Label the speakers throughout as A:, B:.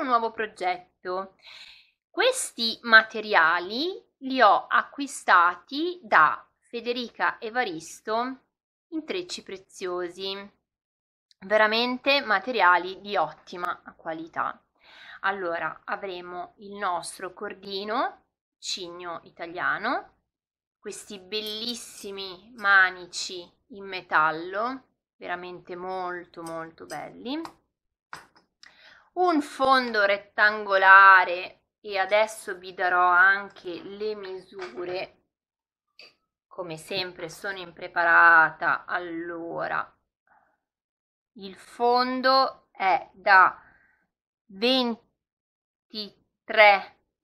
A: un nuovo progetto. Questi materiali li ho acquistati da Federica Evaristo Intrecci Preziosi. Veramente materiali di ottima qualità. Allora avremo il nostro cordino cigno italiano, questi bellissimi manici in metallo, veramente molto molto belli un fondo rettangolare e adesso vi darò anche le misure come sempre sono impreparata allora il fondo è da 23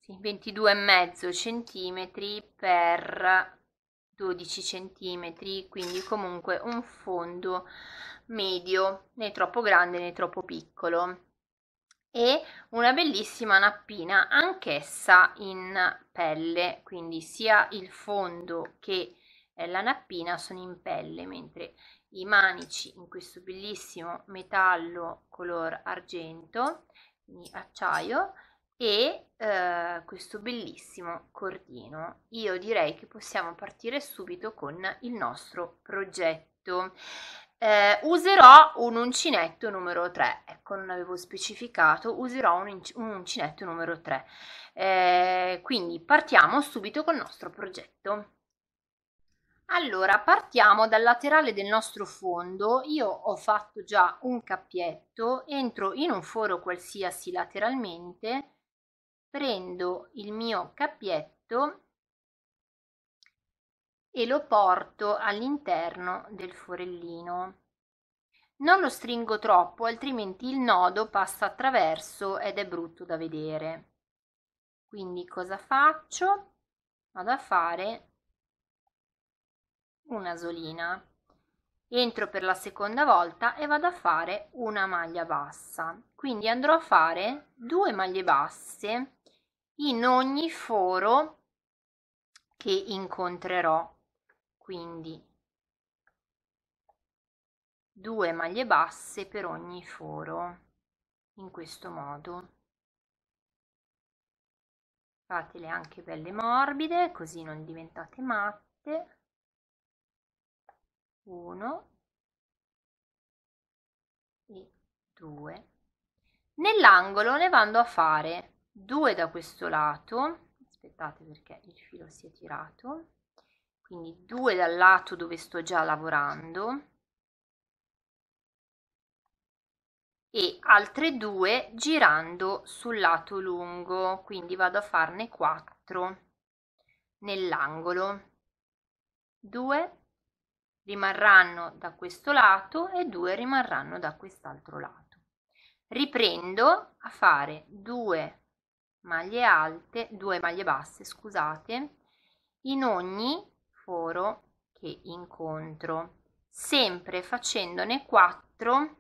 A: sì, 22 e mezzo centimetri per 12 centimetri quindi comunque un fondo medio né troppo grande né troppo piccolo e una bellissima nappina anch'essa in pelle quindi sia il fondo che eh, la nappina sono in pelle mentre i manici in questo bellissimo metallo color argento quindi acciaio e eh, questo bellissimo cordino io direi che possiamo partire subito con il nostro progetto eh, userò un uncinetto numero 3 ecco non avevo specificato userò un, un uncinetto numero 3 eh, quindi partiamo subito col nostro progetto allora partiamo dal laterale del nostro fondo io ho fatto già un cappietto entro in un foro qualsiasi lateralmente prendo il mio cappietto e lo porto all'interno del forellino. Non lo stringo troppo, altrimenti il nodo passa attraverso ed è brutto da vedere. Quindi cosa faccio? Vado a fare una solina. Entro per la seconda volta e vado a fare una maglia bassa. Quindi andrò a fare due maglie basse in ogni foro che incontrerò quindi 2 maglie basse per ogni foro in questo modo fatele anche belle morbide così non diventate matte 1 e 2 nell'angolo ne vado a fare 2 da questo lato aspettate perché il filo si è tirato quindi due dal lato dove sto già lavorando e altre due girando sul lato lungo quindi vado a farne 4 nell'angolo 2 rimarranno da questo lato e 2 rimarranno da quest'altro lato riprendo a fare 2 maglie alte 2 maglie basse scusate in ogni foro che incontro, sempre facendone 4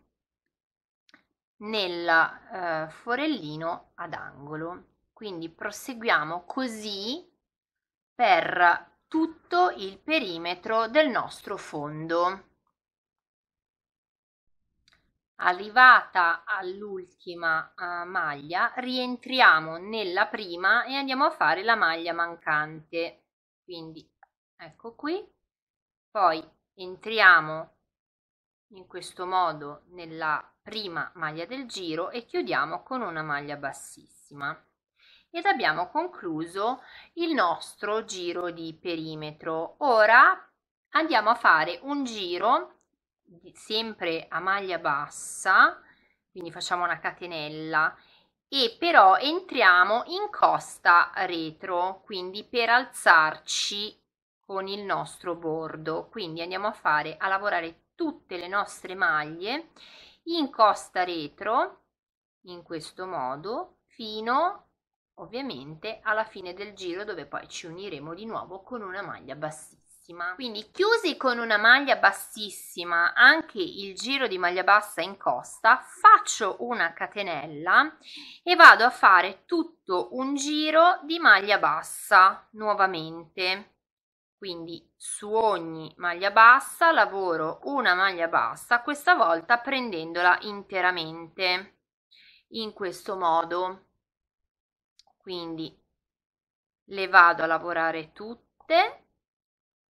A: nel eh, forellino ad angolo. Quindi proseguiamo così per tutto il perimetro del nostro fondo. Arrivata all'ultima uh, maglia, rientriamo nella prima e andiamo a fare la maglia mancante. Quindi ecco qui, poi entriamo in questo modo nella prima maglia del giro e chiudiamo con una maglia bassissima ed abbiamo concluso il nostro giro di perimetro ora andiamo a fare un giro sempre a maglia bassa quindi facciamo una catenella e però entriamo in costa retro quindi per alzarci con il nostro bordo quindi andiamo a fare a lavorare tutte le nostre maglie in costa retro in questo modo fino ovviamente alla fine del giro dove poi ci uniremo di nuovo con una maglia bassissima quindi chiusi con una maglia bassissima anche il giro di maglia bassa in costa, faccio una catenella e vado a fare tutto un giro di maglia bassa nuovamente quindi su ogni maglia bassa lavoro una maglia bassa questa volta prendendola interamente in questo modo quindi le vado a lavorare tutte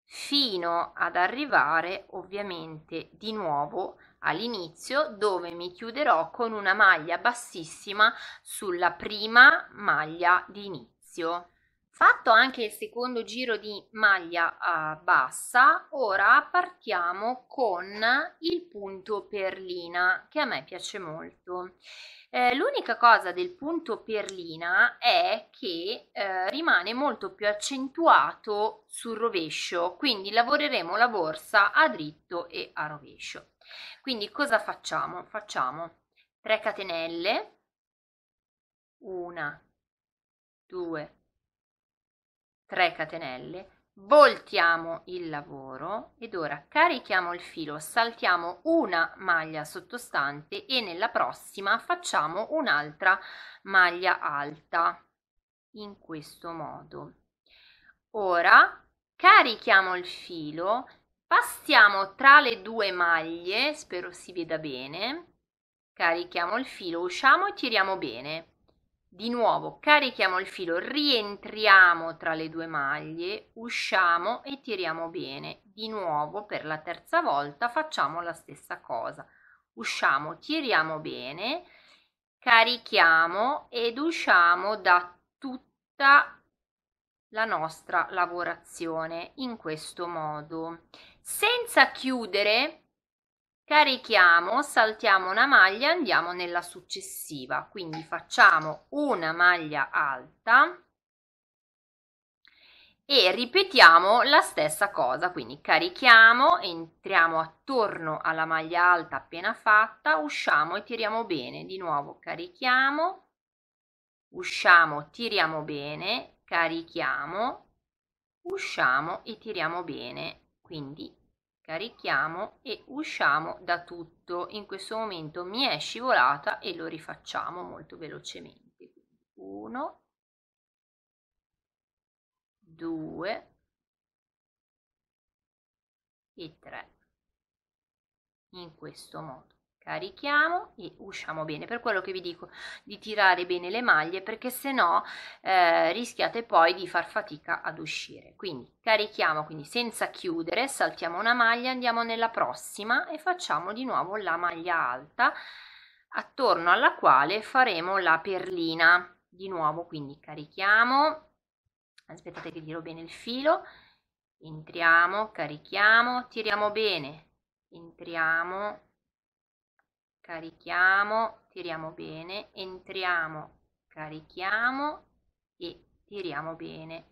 A: fino ad arrivare ovviamente di nuovo all'inizio dove mi chiuderò con una maglia bassissima sulla prima maglia di inizio Fatto anche il secondo giro di maglia uh, bassa, ora partiamo con il punto perlina che a me piace molto. Eh, L'unica cosa del punto perlina è che eh, rimane molto più accentuato sul rovescio, quindi lavoreremo la borsa a dritto e a rovescio. Quindi cosa facciamo? Facciamo 3 catenelle, 1, 2, 3 catenelle voltiamo il lavoro ed ora carichiamo il filo saltiamo una maglia sottostante e nella prossima facciamo un'altra maglia alta in questo modo ora carichiamo il filo passiamo tra le due maglie spero si veda bene carichiamo il filo usciamo e tiriamo bene di nuovo carichiamo il filo rientriamo tra le due maglie usciamo e tiriamo bene di nuovo per la terza volta facciamo la stessa cosa usciamo tiriamo bene carichiamo ed usciamo da tutta la nostra lavorazione in questo modo senza chiudere carichiamo, saltiamo una maglia andiamo nella successiva. Quindi facciamo una maglia alta e ripetiamo la stessa cosa, quindi carichiamo, entriamo attorno alla maglia alta appena fatta, usciamo e tiriamo bene, di nuovo carichiamo, usciamo, tiriamo bene, carichiamo, usciamo e tiriamo bene, quindi carichiamo e usciamo da tutto in questo momento mi è scivolata e lo rifacciamo molto velocemente 1 2 e 3 in questo modo carichiamo e usciamo bene per quello che vi dico di tirare bene le maglie perché se no eh, rischiate poi di far fatica ad uscire quindi carichiamo quindi senza chiudere saltiamo una maglia andiamo nella prossima e facciamo di nuovo la maglia alta attorno alla quale faremo la perlina di nuovo quindi carichiamo aspettate che tiro bene il filo entriamo carichiamo tiriamo bene entriamo carichiamo, tiriamo bene, entriamo, carichiamo e tiriamo bene,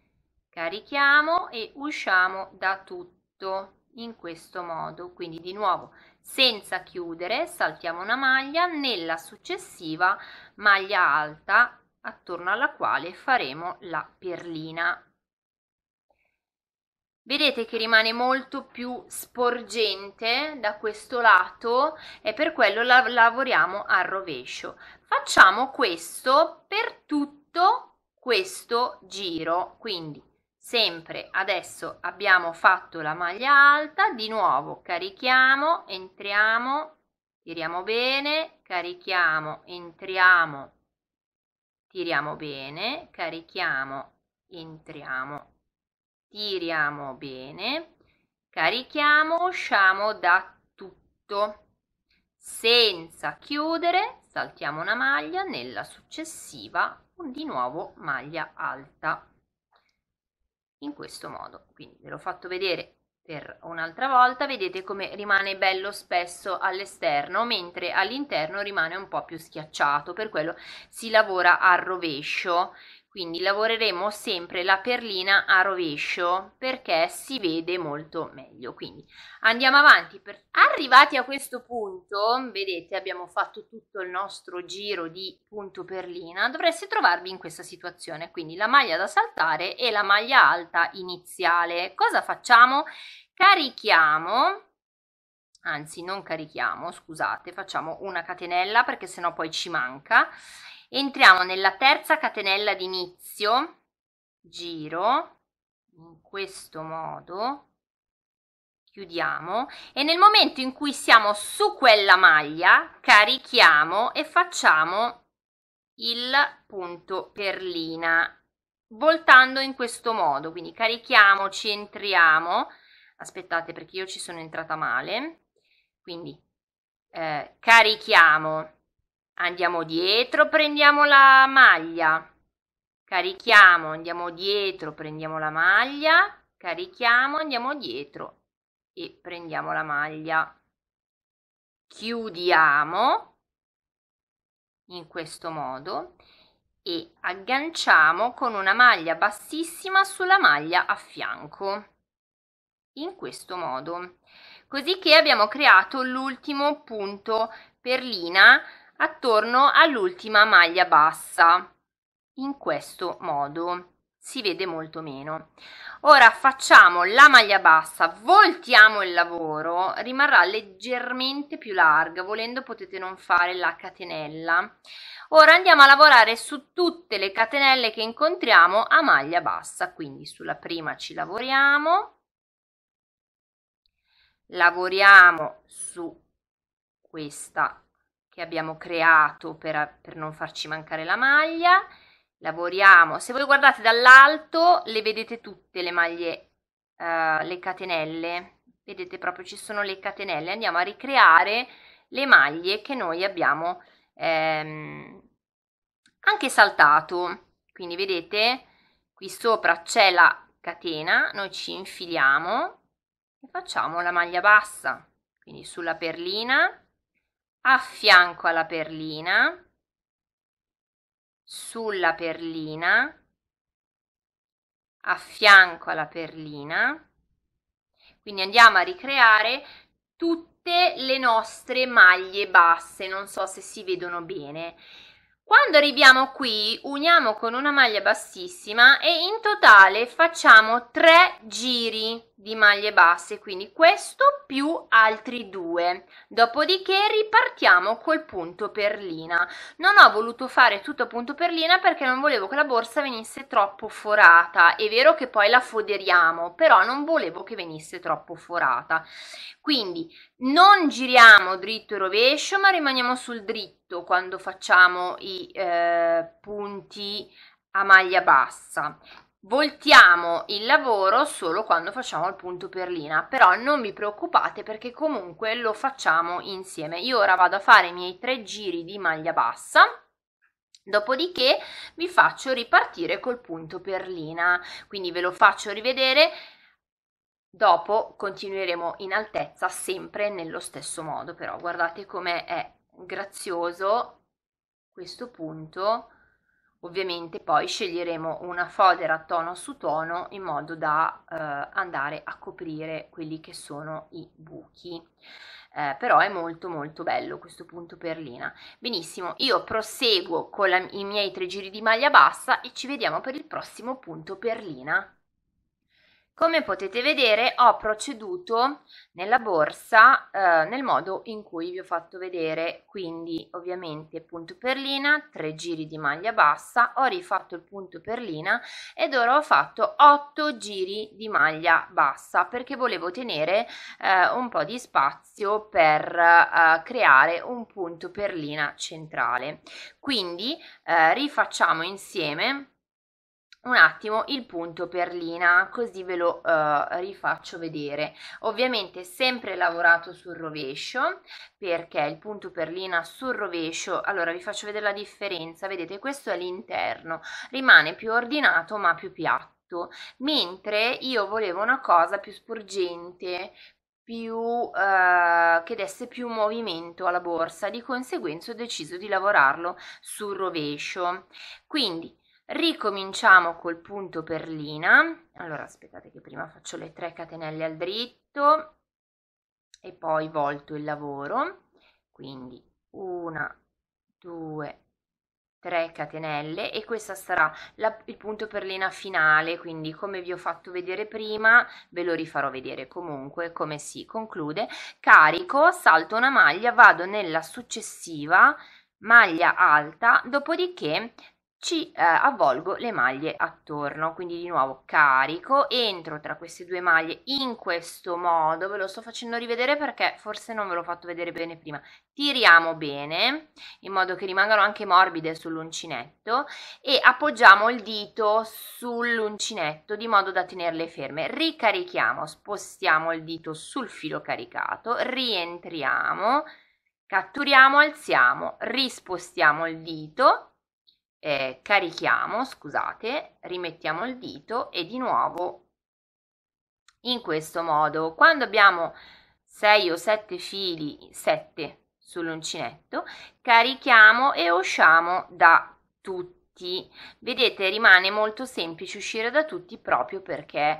A: carichiamo e usciamo da tutto in questo modo quindi di nuovo senza chiudere saltiamo una maglia nella successiva maglia alta attorno alla quale faremo la perlina vedete che rimane molto più sporgente da questo lato e per quello la lavoriamo al rovescio facciamo questo per tutto questo giro quindi sempre adesso abbiamo fatto la maglia alta di nuovo carichiamo entriamo tiriamo bene carichiamo entriamo tiriamo bene carichiamo entriamo tiriamo bene, carichiamo, usciamo da tutto. Senza chiudere, saltiamo una maglia, nella successiva di nuovo maglia alta. In questo modo, quindi ve l'ho fatto vedere per un'altra volta, vedete come rimane bello spesso all'esterno, mentre all'interno rimane un po' più schiacciato, per quello si lavora al rovescio quindi lavoreremo sempre la perlina a rovescio perché si vede molto meglio quindi andiamo avanti per... arrivati a questo punto vedete abbiamo fatto tutto il nostro giro di punto perlina dovreste trovarvi in questa situazione quindi la maglia da saltare e la maglia alta iniziale cosa facciamo carichiamo anzi non carichiamo scusate facciamo una catenella perché sennò poi ci manca entriamo nella terza catenella d'inizio giro in questo modo chiudiamo e nel momento in cui siamo su quella maglia carichiamo e facciamo il punto perlina voltando in questo modo quindi carichiamoci entriamo aspettate perché io ci sono entrata male quindi eh, carichiamo Andiamo dietro, prendiamo la maglia. Carichiamo, andiamo dietro, prendiamo la maglia. Carichiamo, andiamo dietro e prendiamo la maglia. Chiudiamo in questo modo e agganciamo con una maglia bassissima sulla maglia a fianco in questo modo così che abbiamo creato l'ultimo punto perlina attorno all'ultima maglia bassa in questo modo si vede molto meno ora facciamo la maglia bassa voltiamo il lavoro rimarrà leggermente più larga volendo potete non fare la catenella ora andiamo a lavorare su tutte le catenelle che incontriamo a maglia bassa quindi sulla prima ci lavoriamo lavoriamo su questa che abbiamo creato per, per non farci mancare la maglia lavoriamo se voi guardate dall'alto le vedete tutte le maglie uh, le catenelle vedete proprio ci sono le catenelle andiamo a ricreare le maglie che noi abbiamo ehm, anche saltato quindi vedete qui sopra c'è la catena noi ci infiliamo e facciamo la maglia bassa quindi sulla perlina a fianco alla perlina, sulla perlina, a fianco alla perlina. Quindi andiamo a ricreare tutte le nostre maglie basse, non so se si vedono bene. Quando arriviamo qui uniamo con una maglia bassissima e in totale facciamo tre giri di maglie basse quindi questo più altri due dopodiché ripartiamo col punto perlina non ho voluto fare tutto punto perlina perché non volevo che la borsa venisse troppo forata è vero che poi la foderiamo però non volevo che venisse troppo forata quindi non giriamo dritto e rovescio ma rimaniamo sul dritto quando facciamo i eh, punti a maglia bassa Voltiamo il lavoro solo quando facciamo il punto per lina, però non vi preoccupate perché comunque lo facciamo insieme. Io ora vado a fare i miei tre giri di maglia bassa, dopodiché vi faccio ripartire col punto per lina, quindi ve lo faccio rivedere Dopo continueremo in altezza sempre nello stesso modo, però guardate come è grazioso questo punto Ovviamente poi sceglieremo una fodera tono su tono in modo da eh, andare a coprire quelli che sono i buchi. Eh, però è molto molto bello questo punto perlina. Benissimo, io proseguo con la, i miei tre giri di maglia bassa e ci vediamo per il prossimo punto perlina. Come potete vedere ho proceduto nella borsa eh, nel modo in cui vi ho fatto vedere, quindi ovviamente punto per lina, 3 giri di maglia bassa, ho rifatto il punto per lina ed ora ho fatto 8 giri di maglia bassa perché volevo tenere eh, un po' di spazio per eh, creare un punto per lina centrale. Quindi eh, rifacciamo insieme un attimo il punto per lina così ve lo uh, rifaccio vedere ovviamente sempre lavorato sul rovescio perché il punto per lina sul rovescio allora vi faccio vedere la differenza vedete questo è l'interno rimane più ordinato ma più piatto mentre io volevo una cosa più sporgente più, uh, che desse più movimento alla borsa di conseguenza ho deciso di lavorarlo sul rovescio quindi ricominciamo col punto per lina allora aspettate che prima faccio le 3 catenelle al dritto e poi volto il lavoro quindi una due 3 catenelle e questa sarà la, il punto per lena finale quindi come vi ho fatto vedere prima ve lo rifarò vedere comunque come si conclude carico salto una maglia vado nella successiva maglia alta dopodiché ci eh, avvolgo le maglie attorno quindi di nuovo carico entro tra queste due maglie in questo modo ve lo sto facendo rivedere perché forse non ve l'ho fatto vedere bene prima tiriamo bene in modo che rimangano anche morbide sull'uncinetto e appoggiamo il dito sull'uncinetto di modo da tenerle ferme ricarichiamo spostiamo il dito sul filo caricato rientriamo catturiamo alziamo rispostiamo il dito eh, carichiamo, scusate, rimettiamo il dito e di nuovo in questo modo. Quando abbiamo 6 o 7 fili, 7 sull'uncinetto, carichiamo e usciamo da tutti. Vedete, rimane molto semplice uscire da tutti proprio perché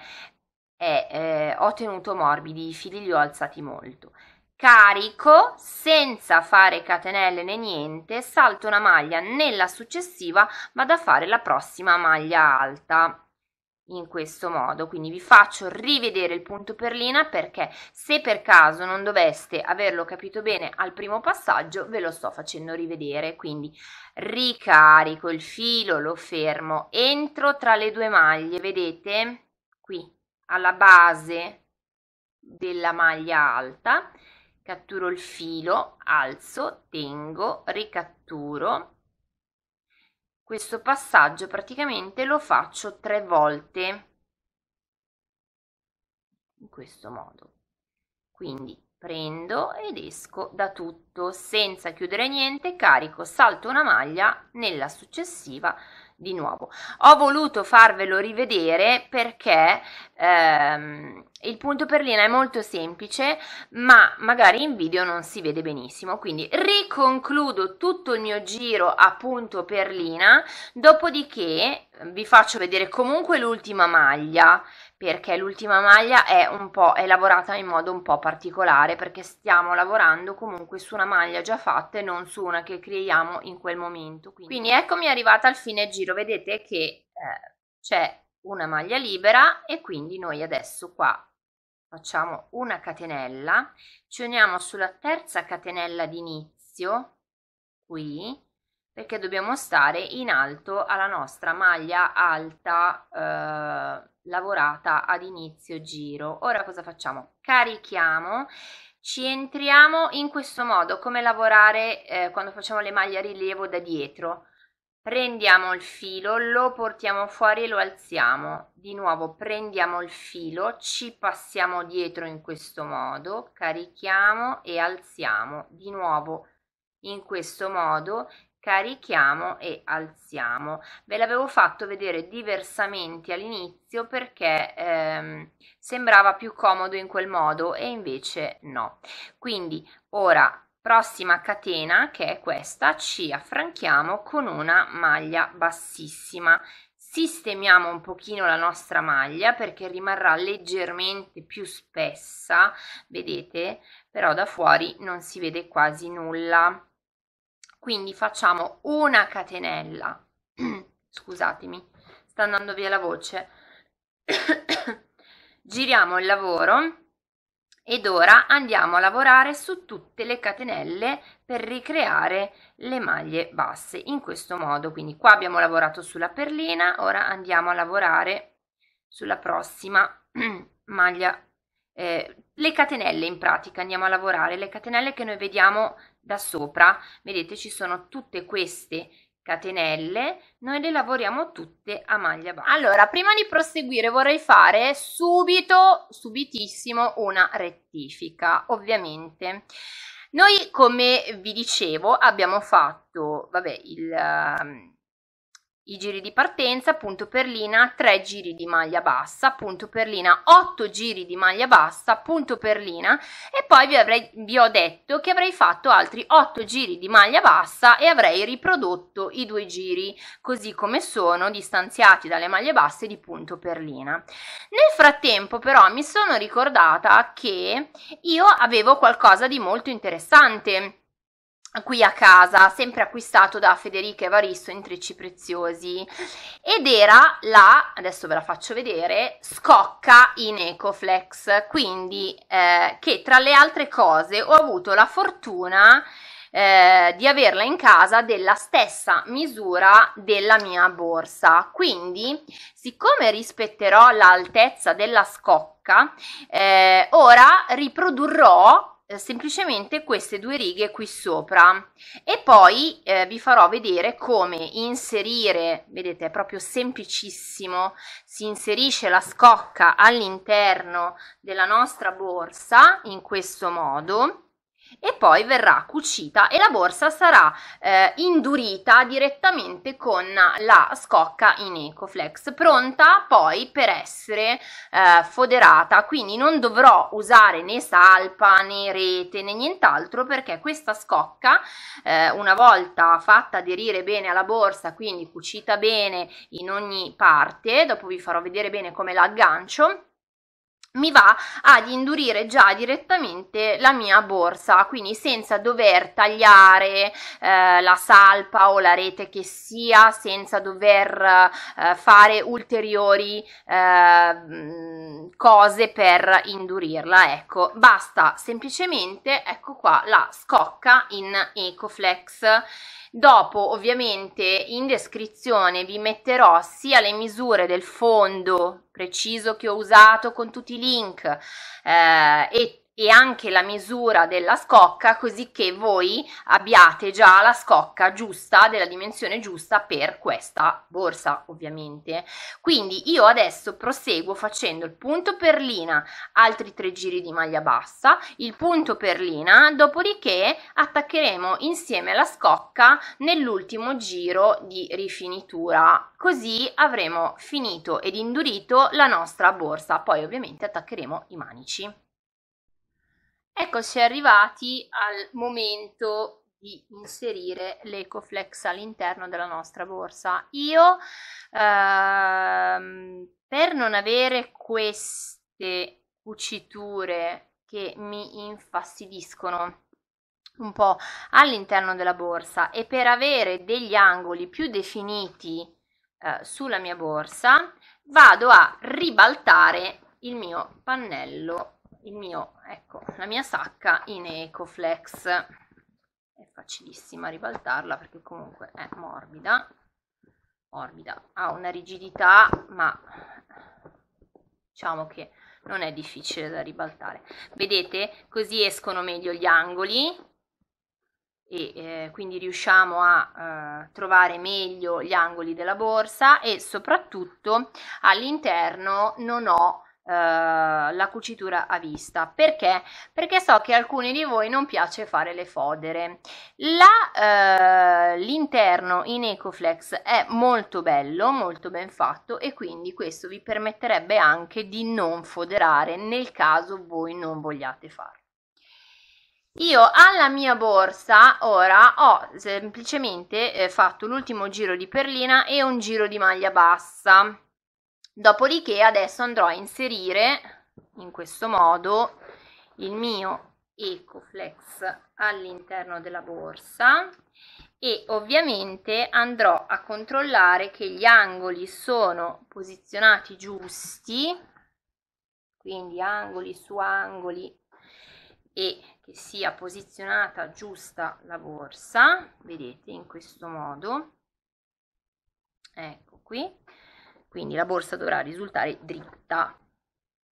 A: è, eh, ho tenuto morbidi, i fili li ho alzati molto carico senza fare catenelle né niente salto una maglia nella successiva vado a fare la prossima maglia alta in questo modo quindi vi faccio rivedere il punto per perché se per caso non doveste averlo capito bene al primo passaggio ve lo sto facendo rivedere quindi ricarico il filo lo fermo entro tra le due maglie vedete qui alla base della maglia alta catturo il filo, alzo, tengo, ricatturo. Questo passaggio praticamente lo faccio tre volte in questo modo. Quindi prendo ed esco da tutto senza chiudere niente, carico, salto una maglia nella successiva di nuovo. Ho voluto farvelo rivedere perché ehm, il punto perlina è molto semplice, ma magari in video non si vede benissimo. Quindi riconcludo tutto il mio giro a punto perlina, dopodiché ehm, vi faccio vedere comunque l'ultima maglia perché l'ultima maglia è un po' elaborata in modo un po' particolare perché stiamo lavorando comunque su una maglia già fatta e non su una che creiamo in quel momento quindi, quindi eccomi arrivata al fine giro vedete che eh, c'è una maglia libera e quindi noi adesso qua facciamo una catenella ci uniamo sulla terza catenella d'inizio qui perché dobbiamo stare in alto alla nostra maglia alta eh, lavorata ad inizio giro. Ora cosa facciamo? Carichiamo ci entriamo in questo modo, come lavorare eh, quando facciamo le maglie a rilievo da dietro. Prendiamo il filo, lo portiamo fuori e lo alziamo. Di nuovo prendiamo il filo, ci passiamo dietro in questo modo, carichiamo e alziamo. Di nuovo in questo modo carichiamo e alziamo ve l'avevo fatto vedere diversamente all'inizio perché ehm, sembrava più comodo in quel modo e invece no quindi ora prossima catena che è questa ci affranchiamo con una maglia bassissima sistemiamo un pochino la nostra maglia perché rimarrà leggermente più spessa vedete però da fuori non si vede quasi nulla quindi facciamo una catenella, scusatemi, sta andando via la voce, giriamo il lavoro ed ora andiamo a lavorare su tutte le catenelle per ricreare le maglie basse in questo modo quindi qua abbiamo lavorato sulla perlina ora andiamo a lavorare sulla prossima maglia eh, le catenelle in pratica andiamo a lavorare le catenelle che noi vediamo da sopra vedete ci sono tutte queste catenelle noi le lavoriamo tutte a maglia bassa allora prima di proseguire vorrei fare subito subitissimo una rettifica ovviamente noi come vi dicevo abbiamo fatto vabbè il ehm, i giri di partenza, punto per linea, 3 giri di maglia bassa, punto per linea, 8 giri di maglia bassa, punto per linea e poi vi, avrei, vi ho detto che avrei fatto altri 8 giri di maglia bassa e avrei riprodotto i due giri così come sono distanziati dalle maglie basse di punto per linea. Nel frattempo però mi sono ricordata che io avevo qualcosa di molto interessante qui a casa, sempre acquistato da Federica Evaristo in Trecci Preziosi ed era la, adesso ve la faccio vedere, scocca in Ecoflex, quindi eh, che tra le altre cose ho avuto la fortuna eh, di averla in casa della stessa misura della mia borsa. Quindi, siccome rispetterò l'altezza della scocca, eh, ora riprodurrò eh, semplicemente queste due righe qui sopra e poi eh, vi farò vedere come inserire vedete è proprio semplicissimo si inserisce la scocca all'interno della nostra borsa in questo modo e poi verrà cucita e la borsa sarà eh, indurita direttamente con la scocca in Ecoflex pronta poi per essere eh, foderata quindi non dovrò usare né salpa né rete né nient'altro perché questa scocca eh, una volta fatta aderire bene alla borsa quindi cucita bene in ogni parte dopo vi farò vedere bene come la aggancio, mi va ad indurire già direttamente la mia borsa quindi senza dover tagliare eh, la salpa o la rete che sia senza dover eh, fare ulteriori eh, cose per indurirla ecco basta semplicemente ecco qua la scocca in ecoflex Dopo ovviamente in descrizione vi metterò sia le misure del fondo preciso che ho usato con tutti i link eh, e e anche la misura della scocca così che voi abbiate già la scocca giusta della dimensione giusta per questa borsa ovviamente quindi io adesso proseguo facendo il punto perlina altri tre giri di maglia bassa il punto perlina dopodiché attaccheremo insieme la scocca nell'ultimo giro di rifinitura così avremo finito ed indurito la nostra borsa poi ovviamente attaccheremo i manici Ecco, si è arrivati al momento di inserire l'EcoFlex all'interno della nostra borsa. Io ehm, per non avere queste cuciture che mi infastidiscono un po' all'interno della borsa e per avere degli angoli più definiti eh, sulla mia borsa, vado a ribaltare il mio pannello il mio, ecco, la mia sacca in Ecoflex. È facilissima ribaltarla perché comunque è morbida, morbida, ha una rigidità ma diciamo che non è difficile da ribaltare. Vedete, così escono meglio gli angoli e eh, quindi riusciamo a eh, trovare meglio gli angoli della borsa e soprattutto all'interno non ho eh, la cucitura a vista perché perché so che alcuni di voi non piace fare le fodere la, uh, l'interno in ecoflex è molto bello molto ben fatto e quindi questo vi permetterebbe anche di non foderare nel caso voi non vogliate farlo io alla mia borsa ora ho semplicemente eh, fatto l'ultimo giro di perlina e un giro di maglia bassa dopodiché adesso andrò a inserire in questo modo il mio Ecoflex all'interno della borsa e ovviamente andrò a controllare che gli angoli sono posizionati giusti quindi angoli su angoli e che sia posizionata giusta la borsa vedete in questo modo ecco qui quindi la borsa dovrà risultare dritta.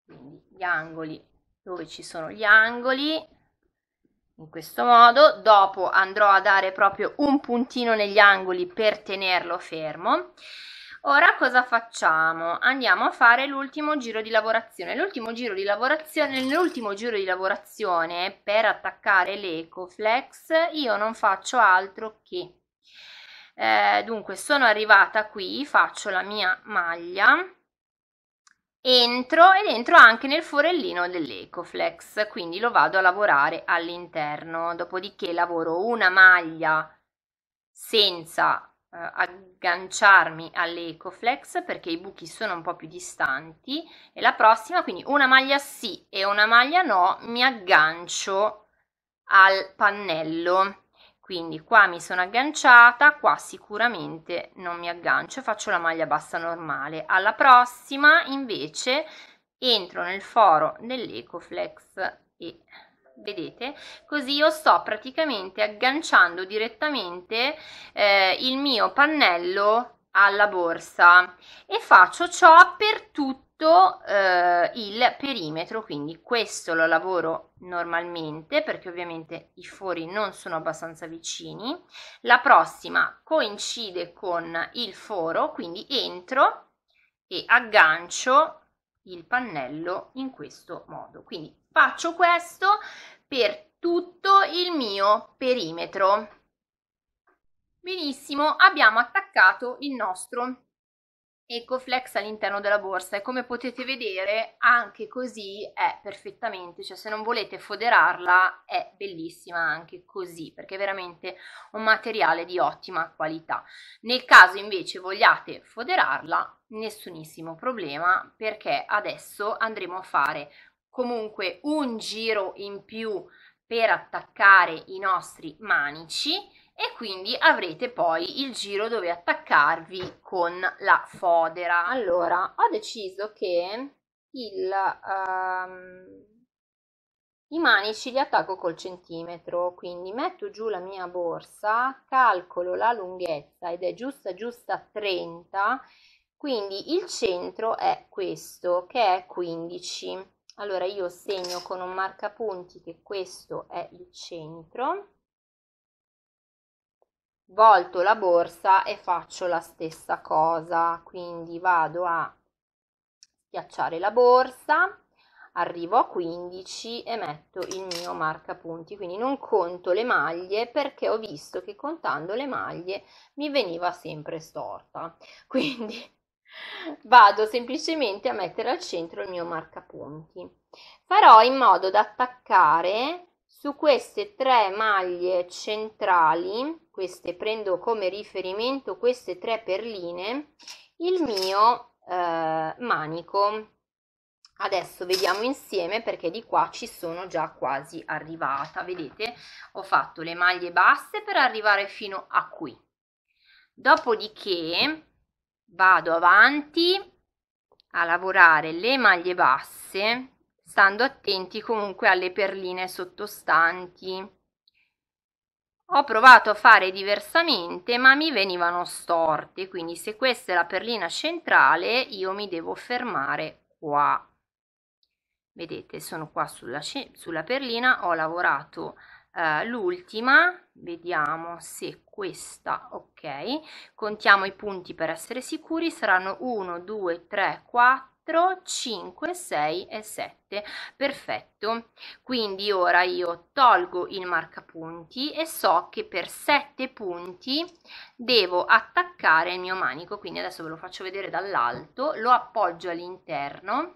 A: Quindi gli angoli dove ci sono gli angoli, in questo modo. Dopo andrò a dare proprio un puntino negli angoli per tenerlo fermo. Ora cosa facciamo? Andiamo a fare l'ultimo giro di lavorazione. L'ultimo giro di lavorazione, nell'ultimo giro di lavorazione per attaccare l'EcoFlex io non faccio altro che eh, dunque sono arrivata qui faccio la mia maglia entro ed entro anche nel forellino dell'Ecoflex quindi lo vado a lavorare all'interno dopodiché lavoro una maglia senza eh, agganciarmi all'Ecoflex perché i buchi sono un po' più distanti e la prossima quindi una maglia sì e una maglia no mi aggancio al pannello quindi qua mi sono agganciata qua sicuramente non mi aggancio faccio la maglia bassa normale alla prossima invece entro nel foro dell'ecoflex e vedete così io sto praticamente agganciando direttamente eh, il mio pannello alla borsa e faccio ciò per tutti tutto eh, il perimetro quindi questo lo lavoro normalmente perché ovviamente i fori non sono abbastanza vicini la prossima coincide con il foro quindi entro e aggancio il pannello in questo modo quindi faccio questo per tutto il mio perimetro benissimo abbiamo attaccato il nostro Ecoflex all'interno della borsa e come potete vedere anche così è perfettamente, cioè se non volete foderarla è bellissima anche così perché è veramente un materiale di ottima qualità. Nel caso invece vogliate foderarla nessunissimo problema perché adesso andremo a fare comunque un giro in più per attaccare i nostri manici e quindi avrete poi il giro dove attaccarvi con la fodera. Allora, ho deciso che il, um, i manici li attacco col centimetro, quindi metto giù la mia borsa, calcolo la lunghezza ed è giusta giusta 30, quindi il centro è questo che è 15. Allora io segno con un marcapunti che questo è il centro volto la borsa e faccio la stessa cosa quindi vado a schiacciare la borsa arrivo a 15 e metto il mio marcapunti quindi non conto le maglie perché ho visto che contando le maglie mi veniva sempre storta quindi vado semplicemente a mettere al centro il mio marca punti farò in modo da attaccare su queste tre maglie centrali, queste prendo come riferimento queste tre perline, il mio eh, manico. Adesso vediamo insieme perché di qua ci sono già quasi arrivata. Vedete, ho fatto le maglie basse per arrivare fino a qui. Dopodiché vado avanti a lavorare le maglie basse stando attenti comunque alle perline sottostanti. Ho provato a fare diversamente ma mi venivano storte, quindi se questa è la perlina centrale io mi devo fermare qua. Vedete, sono qua sulla, sulla perlina, ho lavorato eh, l'ultima, vediamo se questa, ok, contiamo i punti per essere sicuri, saranno 1, 2, 3, 4, 4, 5, 6 e 7. Perfetto. Quindi ora io tolgo il marcapunti e so che per 7 punti devo attaccare il mio manico, quindi adesso ve lo faccio vedere dall'alto, lo appoggio all'interno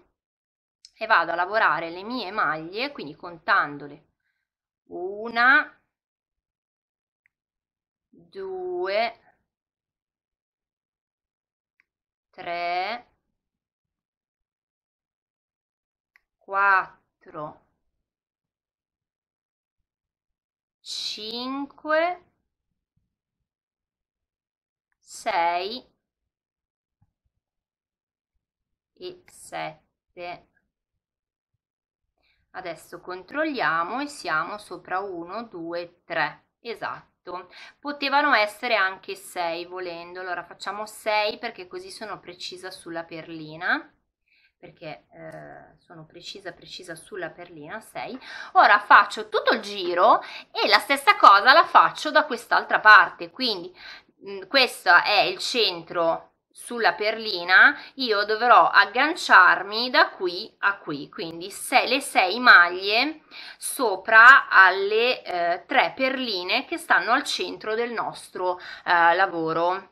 A: e vado a lavorare le mie maglie, quindi contandole. Una, due, tre, quattro, cinque, sei e sette. Adesso controlliamo e siamo sopra 1, 2, 3. Esatto. Potevano essere anche 6 volendo. Allora facciamo 6 perché così sono precisa sulla perlina perché eh, sono precisa precisa sulla perlina 6 ora faccio tutto il giro e la stessa cosa la faccio da quest'altra parte quindi mh, mm, questo è il centro sulla perlina io dovrò agganciarmi da qui a qui quindi se le 6 maglie sopra alle 3 eh, perline che stanno al centro del nostro eh, lavoro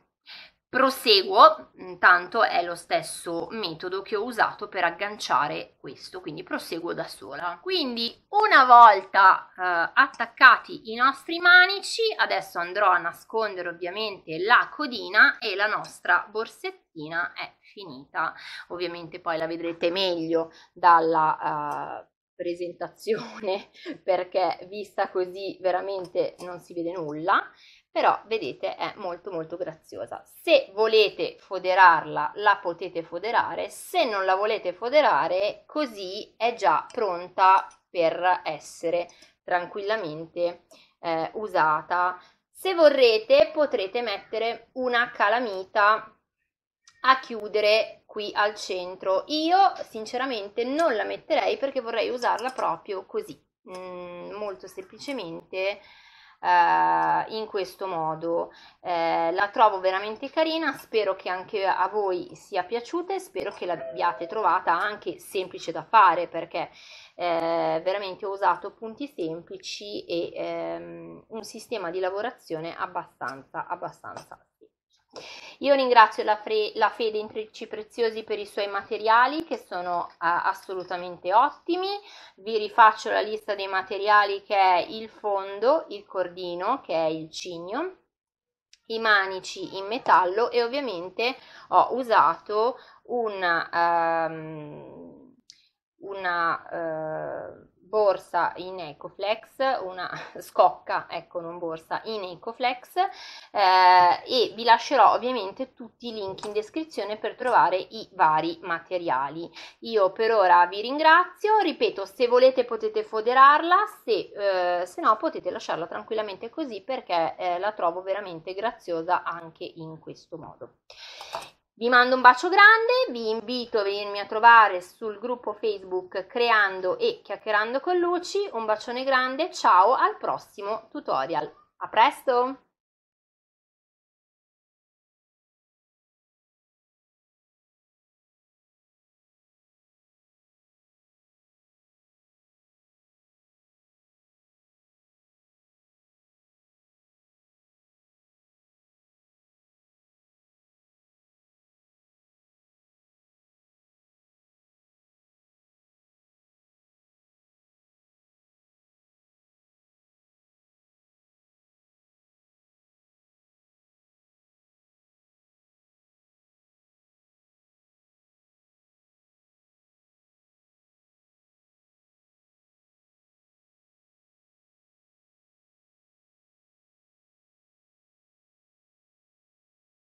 A: Proseguo, intanto è lo stesso metodo che ho usato per agganciare questo, quindi proseguo da sola. Quindi una volta eh, attaccati i nostri manici, adesso andrò a nascondere ovviamente la codina e la nostra borsettina è finita. Ovviamente poi la vedrete meglio dalla... Eh, presentazione perché vista così veramente non si vede nulla però vedete è molto molto graziosa se volete foderarla la potete foderare se non la volete foderare così è già pronta per essere tranquillamente eh, usata se vorrete potrete mettere una calamita a chiudere qui al centro io sinceramente non la metterei perché vorrei usarla proprio così mm, molto semplicemente eh, in questo modo. Eh, la trovo veramente carina, spero che anche a voi sia piaciuta e spero che l'abbiate trovata anche semplice da fare perché eh, veramente ho usato punti semplici e ehm, un sistema di lavorazione abbastanza abbastanza io ringrazio la, Fre- la Fede Intrici Preziosi per i suoi materiali che sono uh, assolutamente ottimi. Vi rifaccio la lista dei materiali che è il fondo, il cordino che è il cigno, i manici in metallo e ovviamente ho usato ehm, una, um, una uh, eh, borsa in Ecoflex, una scocca, ecco, non borsa, in Ecoflex eh, e vi lascerò ovviamente tutti i link in descrizione per trovare i vari materiali. Io per ora vi ringrazio, ripeto, se volete potete foderarla, se, eh, se no potete lasciarla tranquillamente così perché eh, la trovo veramente graziosa anche in questo modo. Vi mando un bacio grande, vi invito a venirmi a trovare sul gruppo Facebook Creando e Chiacchierando con Luci. Un bacione grande, ciao al prossimo tutorial. A presto!